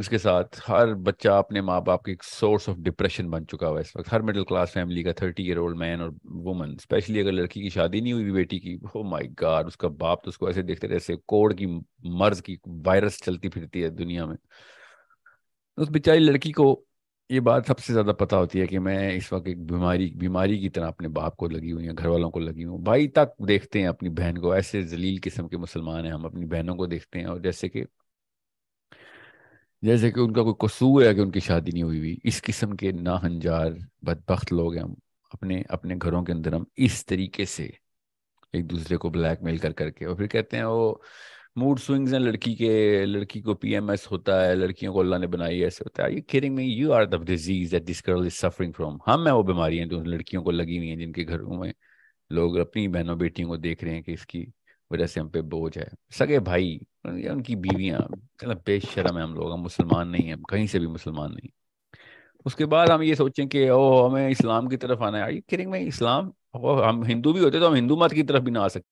उसके साथ हर बच्चा अपने माँ बाप के एक सोर्स ऑफ डिप्रेशन बन चुका हुआ है इस वक्त हर मिडिल क्लास फैमिली का थर्टी ईयर ओल्ड मैन और वुमन स्पेशली अगर लड़की की शादी नहीं हुई बेटी की हो माय गॉड उसका बाप तो उसको ऐसे देखते जैसे कोड की मर्ज की वायरस चलती फिरती है दुनिया में उस बेचारी लड़की को ये बात सबसे ज्यादा पता होती है कि मैं इस वक्त एक बीमारी बीमारी की तरह अपने बाप को लगी हुई या घर वालों को लगी हूँ भाई तक देखते हैं अपनी बहन को ऐसे जलील किस्म के मुसलमान हैं हम अपनी बहनों को देखते हैं और जैसे कि जैसे कि उनका कोई कसूर है कि उनकी शादी नहीं हुई हुई इस किस्म के नाहंजार बदबخت लोग हैं अपने अपने घरों के अंदर हम इस तरीके से एक दूसरे को ब्लैकमेल कर करके और फिर कहते हैं वो मूड स्विंग्स हैं लड़की के लड़की को पीएमएस होता है लड़कियों को अल्लाह ने बनाई ऐसे होता है you caring me you are the disease that this girl is suffering from हम है वो बीमारियां जो लड़कियों को लगी हुई हैं जिनके घरों में लोग अपनी बहनों बेटियों को देख रहे हैं कि इसकी वजह से हम पे बोझ है सगे भाई या उनकी बीवियाँ मतलब बेशरम है हम लोग हम मुसलमान नहीं हैं कहीं से भी मुसलमान नहीं उसके बाद हम ये सोचें कि ओ हमें इस्लाम की तरफ आना है आई किरिंग में इस्लाम हम हिंदू भी होते तो हम हिंदू मत की तरफ भी ना आ सकते